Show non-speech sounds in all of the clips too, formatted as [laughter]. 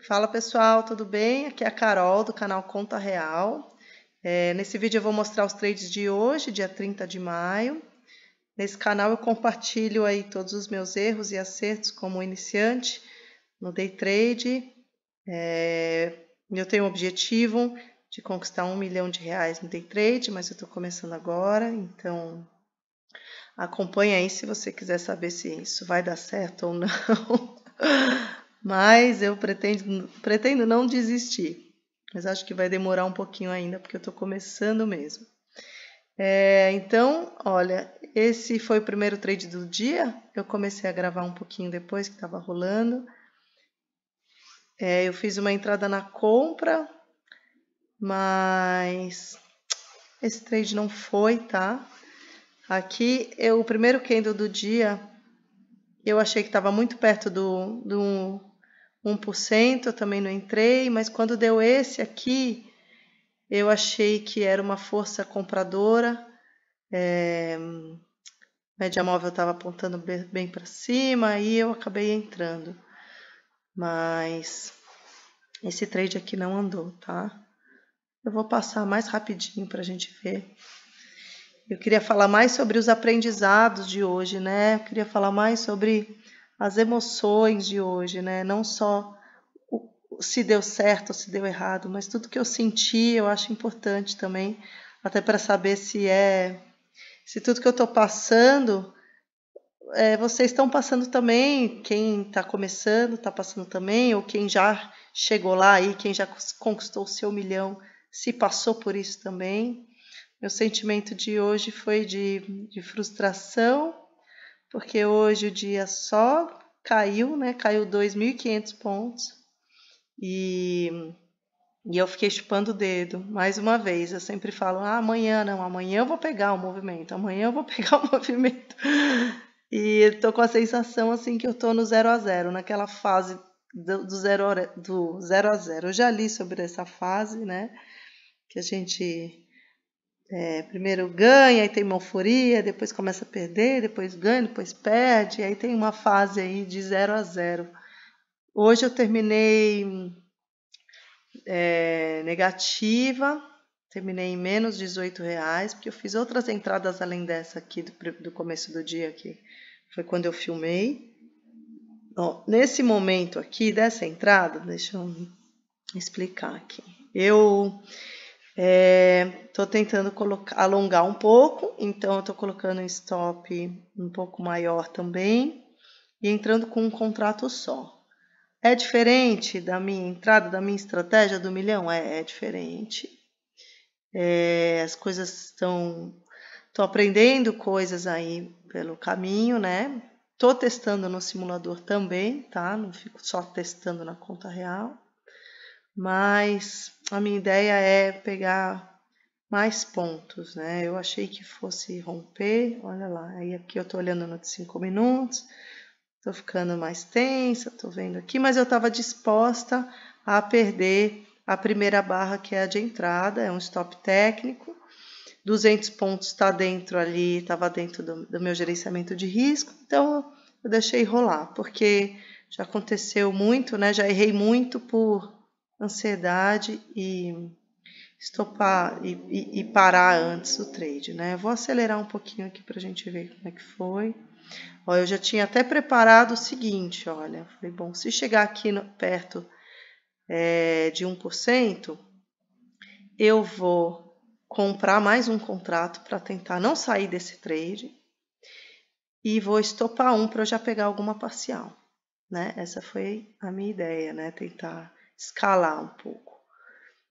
Fala pessoal, tudo bem? Aqui é a Carol do canal Conta Real. É, nesse vídeo eu vou mostrar os trades de hoje, dia 30 de maio. Nesse canal eu compartilho aí todos os meus erros e acertos como iniciante no day trade. É, eu tenho o um objetivo de conquistar um milhão de reais no day trade, mas eu estou começando agora, então acompanha aí se você quiser saber se isso vai dar certo ou não. [laughs] mas eu pretendo, pretendo não desistir. Mas acho que vai demorar um pouquinho ainda, porque eu estou começando mesmo. É, então, olha, esse foi o primeiro trade do dia. Eu comecei a gravar um pouquinho depois que estava rolando. É, eu fiz uma entrada na compra, mas esse trade não foi, tá? Aqui, eu, o primeiro candle do dia, eu achei que estava muito perto do, do 1%, eu também não entrei, mas quando deu esse aqui, eu achei que era uma força compradora. É, média móvel estava apontando bem para cima e eu acabei entrando. Mas esse trade aqui não andou, tá? Eu vou passar mais rapidinho para a gente ver. Eu queria falar mais sobre os aprendizados de hoje, né? Eu queria falar mais sobre as emoções de hoje, né? Não só o, se deu certo ou se deu errado, mas tudo que eu senti, eu acho importante também, até para saber se é se tudo que eu estou passando, é, vocês estão passando também, quem está começando está passando também, ou quem já chegou lá aí, quem já conquistou o seu milhão, se passou por isso também. Meu sentimento de hoje foi de, de frustração, porque hoje o dia só caiu, né? Caiu 2.500 pontos e, e eu fiquei chupando o dedo. Mais uma vez, eu sempre falo: ah, amanhã não, amanhã eu vou pegar o movimento, amanhã eu vou [laughs] pegar o movimento. E tô com a sensação assim que eu tô no zero a zero, naquela fase do, do, zero, do zero a zero. Eu já li sobre essa fase, né? Que a gente é, primeiro ganha e tem uma euforia, depois começa a perder, depois ganha, depois perde, aí tem uma fase aí de zero a zero. Hoje eu terminei é, negativa, terminei em menos 18 reais, porque eu fiz outras entradas além dessa aqui do, do começo do dia aqui. Foi quando eu filmei. Ó, nesse momento aqui dessa entrada, deixa eu explicar aqui. Eu Estou é, tentando colocar, alongar um pouco, então estou colocando um stop um pouco maior também e entrando com um contrato só. É diferente da minha entrada, da minha estratégia do milhão? É, é diferente. É, as coisas estão. Estou aprendendo coisas aí pelo caminho, né? Estou testando no simulador também, tá? Não fico só testando na conta real, mas a minha ideia é pegar mais pontos, né? Eu achei que fosse romper, olha lá, aí aqui eu tô olhando no de 5 minutos, tô ficando mais tensa, tô vendo aqui, mas eu estava disposta a perder a primeira barra que é a de entrada, é um stop técnico, 200 pontos está dentro ali, estava dentro do, do meu gerenciamento de risco, então eu deixei rolar, porque já aconteceu muito, né? Já errei muito por ansiedade e estopar e, e, e, parar antes do trade, né? Eu vou acelerar um pouquinho aqui para a gente ver como é que foi. Ó, eu já tinha até preparado o seguinte, olha, falei, bom, se chegar aqui no, perto é, de 1%, eu vou comprar mais um contrato para tentar não sair desse trade e vou estopar um para eu já pegar alguma parcial, né? Essa foi a minha ideia, né? Tentar escalar um pouco.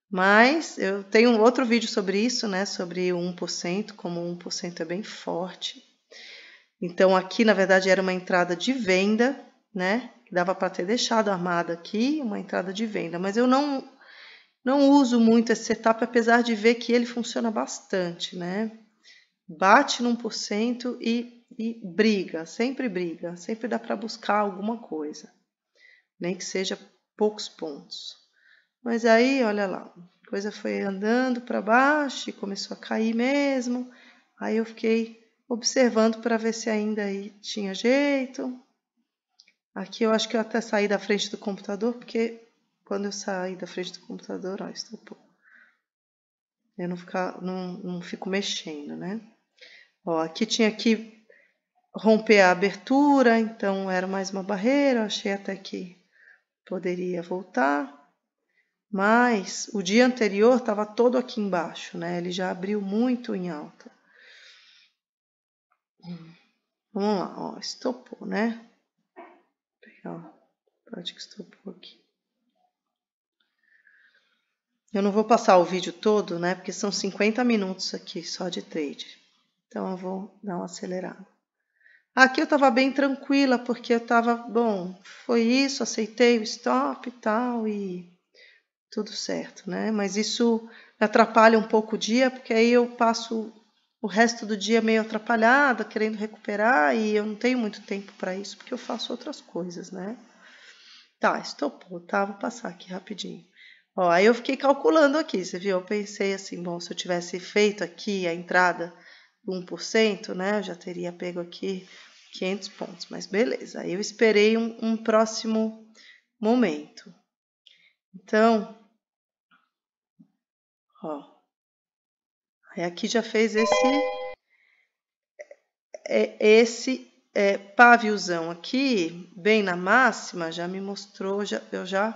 Mas eu tenho um outro vídeo sobre isso, né? Sobre o 1%, como 1% é bem forte. Então aqui, na verdade, era uma entrada de venda, né? Dava para ter deixado armada aqui, uma entrada de venda, mas eu não não uso muito esse setup, apesar de ver que ele funciona bastante, né? Bate no 1% e, e briga, sempre briga, sempre dá para buscar alguma coisa, nem que seja poucos pontos. Mas aí, olha lá, coisa foi andando para baixo e começou a cair mesmo. Aí eu fiquei observando para ver se ainda aí tinha jeito. Aqui eu acho que eu até saí da frente do computador, porque quando eu saí da frente do computador, ó, pouco. Eu não, ficar, não, não fico mexendo, né? Ó, aqui tinha que romper a abertura, então era mais uma barreira, achei até que poderia voltar, mas o dia anterior estava todo aqui embaixo, né? Ele já abriu muito em alta. Vamos lá, ó, estopou, né? Vou pegar a parte que estopou aqui. Eu não vou passar o vídeo todo, né? Porque são 50 minutos aqui só de trade. Então eu vou dar uma acelerada. Aqui eu estava bem tranquila, porque eu estava, bom, foi isso, aceitei o stop e tal, e tudo certo, né? Mas isso atrapalha um pouco o dia, porque aí eu passo o resto do dia meio atrapalhada, querendo recuperar, e eu não tenho muito tempo para isso, porque eu faço outras coisas, né? Tá, estopou, tá? Vou passar aqui rapidinho. Ó, aí eu fiquei calculando aqui, você viu? Eu pensei assim, bom, se eu tivesse feito aqui a entrada 1%, né? Eu já teria pego aqui 500 pontos, mas beleza. Eu esperei um, um próximo momento. Então, ó, aí aqui já fez esse, é, esse é, paviozão aqui, bem na máxima, já me mostrou, já, eu já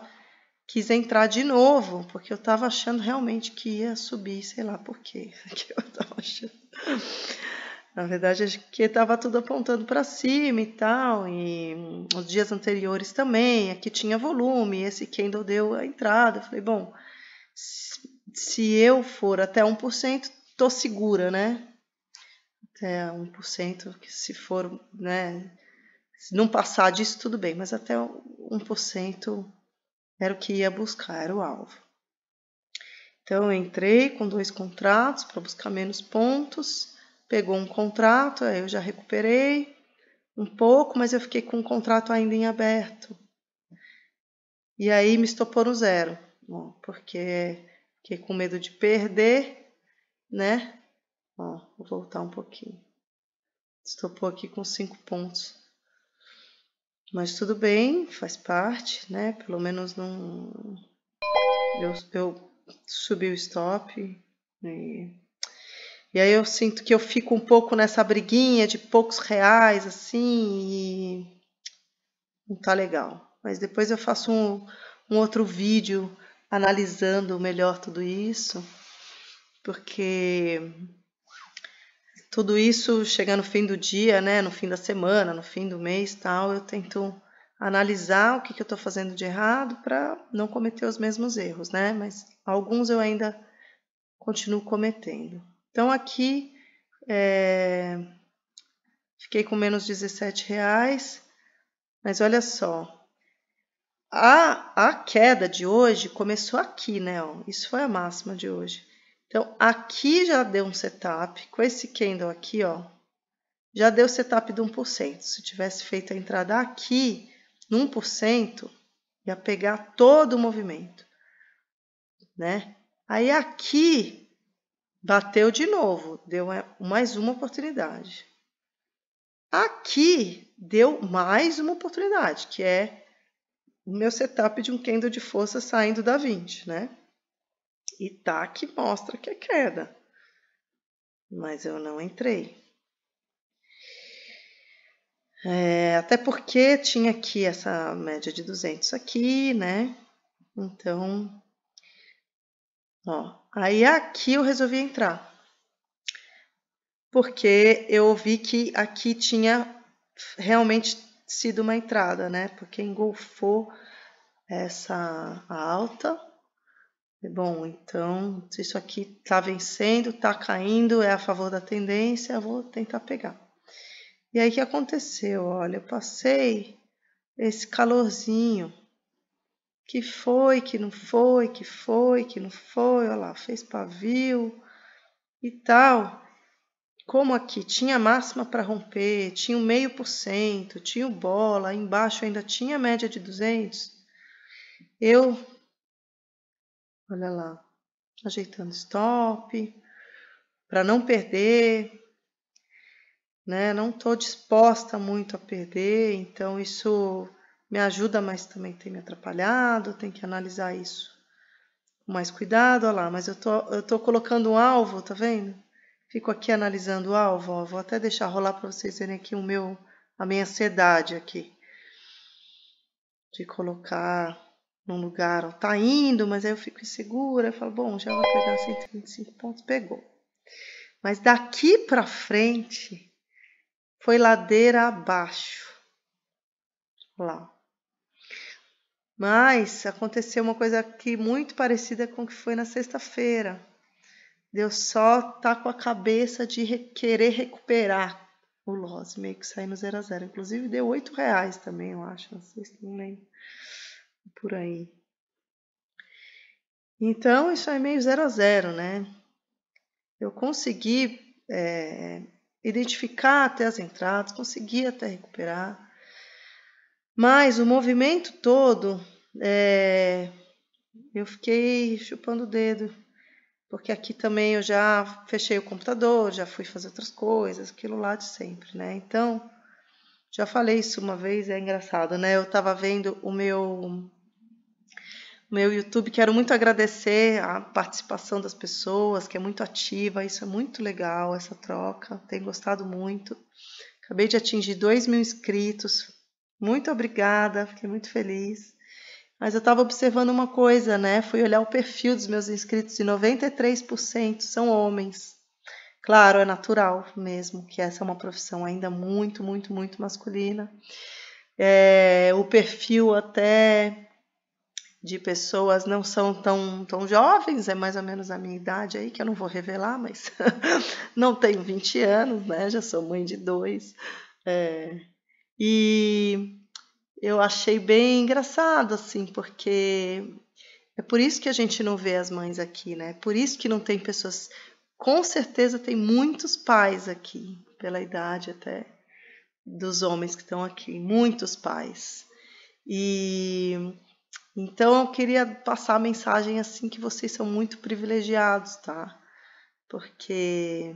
quis entrar de novo, porque eu estava achando realmente que ia subir, sei lá por quê, [laughs] que eu tava achando. Na verdade, acho que estava tudo apontando para cima e tal, e os dias anteriores também, aqui tinha volume, esse candle deu a entrada. Eu falei, bom, se eu for até 1%, tô segura, né? Até 1%, que se for, né? Se não passar disso, tudo bem, mas até 1% era o que ia buscar, era o alvo. Então, eu entrei com dois contratos para buscar menos pontos pegou um contrato, aí eu já recuperei um pouco, mas eu fiquei com o um contrato ainda em aberto. E aí me estopou no zero, ó, porque fiquei com medo de perder, né? Ó, vou voltar um pouquinho. Estopou aqui com cinco pontos. Mas tudo bem, faz parte, né? Pelo menos não. Eu, eu subi o stop e e aí eu sinto que eu fico um pouco nessa briguinha de poucos reais, assim, e não tá legal. Mas depois eu faço um, um outro vídeo analisando melhor tudo isso, porque tudo isso chega no fim do dia, né? No fim da semana, no fim do mês, tal, eu tento analisar o que, que eu estou fazendo de errado para não cometer os mesmos erros, né? Mas alguns eu ainda continuo cometendo. Então aqui é, fiquei com menos 17 reais, mas olha só. A, a queda de hoje começou aqui, né? Ó, isso foi a máxima de hoje. Então, aqui já deu um setup. Com esse candle aqui, ó, já deu setup de 1%. Se tivesse feito a entrada aqui, no 1%, ia pegar todo o movimento, né? Aí aqui Bateu de novo, deu mais uma oportunidade. Aqui deu mais uma oportunidade, que é o meu setup de um candle de força saindo da 20, né? E tá que mostra que é queda. Mas eu não entrei. É, até porque tinha aqui essa média de 200 aqui, né? Então, Ó, aí aqui eu resolvi entrar, porque eu vi que aqui tinha realmente sido uma entrada, né? Porque engolfou essa alta. Bom, então, se isso aqui tá vencendo, tá caindo, é a favor da tendência, eu vou tentar pegar. E aí, o que aconteceu? Olha, eu passei esse calorzinho que foi, que não foi, que foi, que não foi, olha lá, fez pavio e tal. Como aqui tinha máxima para romper, tinha o meio por cento, tinha o bola, embaixo ainda tinha média de 200, eu, olha lá, ajeitando stop, para não perder, né? Não estou disposta muito a perder, então isso me ajuda, mas também tem me atrapalhado, tem que analisar isso com mais cuidado. Olha lá, mas eu tô, eu tô colocando um alvo, tá vendo? Fico aqui analisando o alvo, ó, vou até deixar rolar para vocês verem aqui o meu, a minha ansiedade aqui. De colocar num lugar, ó, tá indo, mas aí eu fico insegura, eu falo, bom, já vai pegar 125 pontos, pegou. Mas daqui para frente foi ladeira abaixo. Lá. Mas aconteceu uma coisa aqui muito parecida com o que foi na sexta-feira. Deus só tá com a cabeça de re querer recuperar o loss, meio que no zero a zero. Inclusive deu oito reais também, eu acho, não sei se não lembro. Por aí. Então, isso é meio zero a zero, né? Eu consegui é, identificar até as entradas, consegui até recuperar. Mas o movimento todo é, eu fiquei chupando o dedo, porque aqui também eu já fechei o computador, já fui fazer outras coisas, aquilo lá de sempre, né? Então, já falei isso uma vez, é engraçado, né? Eu tava vendo o meu meu YouTube, quero muito agradecer a participação das pessoas, que é muito ativa, isso é muito legal, essa troca, tenho gostado muito. Acabei de atingir 2 mil inscritos, muito obrigada, fiquei muito feliz. Mas eu estava observando uma coisa, né? Fui olhar o perfil dos meus inscritos e 93% são homens. Claro, é natural mesmo que essa é uma profissão ainda muito, muito, muito masculina. É, o perfil até de pessoas não são tão, tão jovens, é mais ou menos a minha idade aí, que eu não vou revelar, mas [laughs] não tenho 20 anos, né? Já sou mãe de dois. É, e eu achei bem engraçado, assim, porque é por isso que a gente não vê as mães aqui, né? É por isso que não tem pessoas. Com certeza tem muitos pais aqui, pela idade até dos homens que estão aqui, muitos pais. E então eu queria passar a mensagem assim que vocês são muito privilegiados, tá? Porque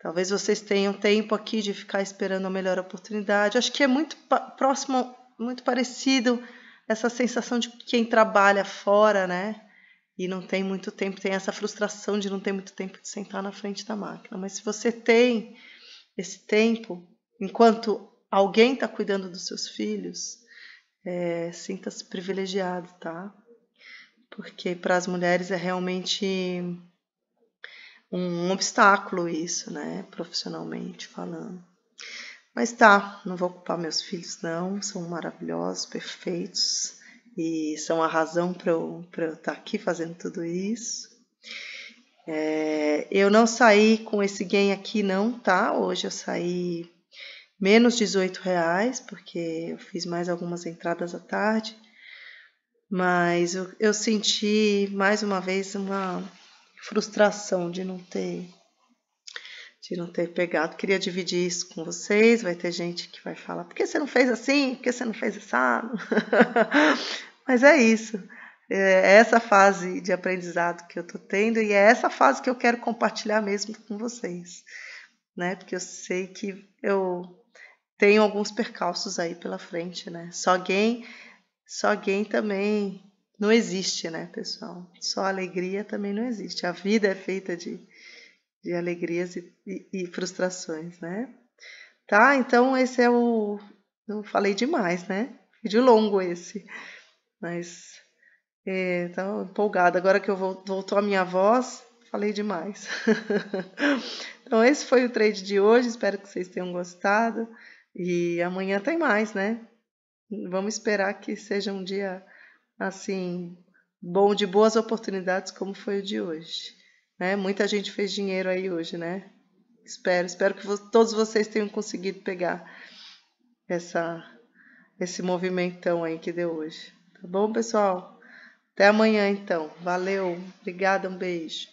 talvez vocês tenham tempo aqui de ficar esperando a melhor oportunidade. Acho que é muito próximo muito parecido essa sensação de quem trabalha fora, né? E não tem muito tempo, tem essa frustração de não ter muito tempo de sentar na frente da máquina. Mas se você tem esse tempo, enquanto alguém está cuidando dos seus filhos, é, sinta-se privilegiado, tá? Porque para as mulheres é realmente um obstáculo isso, né? Profissionalmente falando. Mas tá, não vou culpar meus filhos, não. São maravilhosos, perfeitos e são a razão para eu, pra eu estar tá aqui fazendo tudo isso. É, eu não saí com esse gain aqui, não, tá? Hoje eu saí menos 18 reais, porque eu fiz mais algumas entradas à tarde. Mas eu, eu senti mais uma vez uma frustração de não ter de não ter pegado. Queria dividir isso com vocês. Vai ter gente que vai falar: por que você não fez assim? Por que você não fez essa. [laughs] Mas é isso. É, é essa fase de aprendizado que eu estou tendo e é essa fase que eu quero compartilhar mesmo com vocês, né? Porque eu sei que eu tenho alguns percalços aí pela frente, né? Só alguém, só também não existe, né, pessoal? Só alegria também não existe. A vida é feita de de alegrias e, e, e frustrações, né? Tá? Então, esse é o. falei demais, né? De longo esse. Mas. É, tá empolgada. Agora que eu voltou a minha voz, falei demais. [laughs] então, esse foi o trade de hoje. Espero que vocês tenham gostado. E amanhã tem mais, né? Vamos esperar que seja um dia assim bom de boas oportunidades como foi o de hoje. Né? Muita gente fez dinheiro aí hoje, né? Espero, espero que todos vocês tenham conseguido pegar essa esse movimentão aí que deu hoje. Tá bom, pessoal? Até amanhã então. Valeu. Obrigada, um beijo.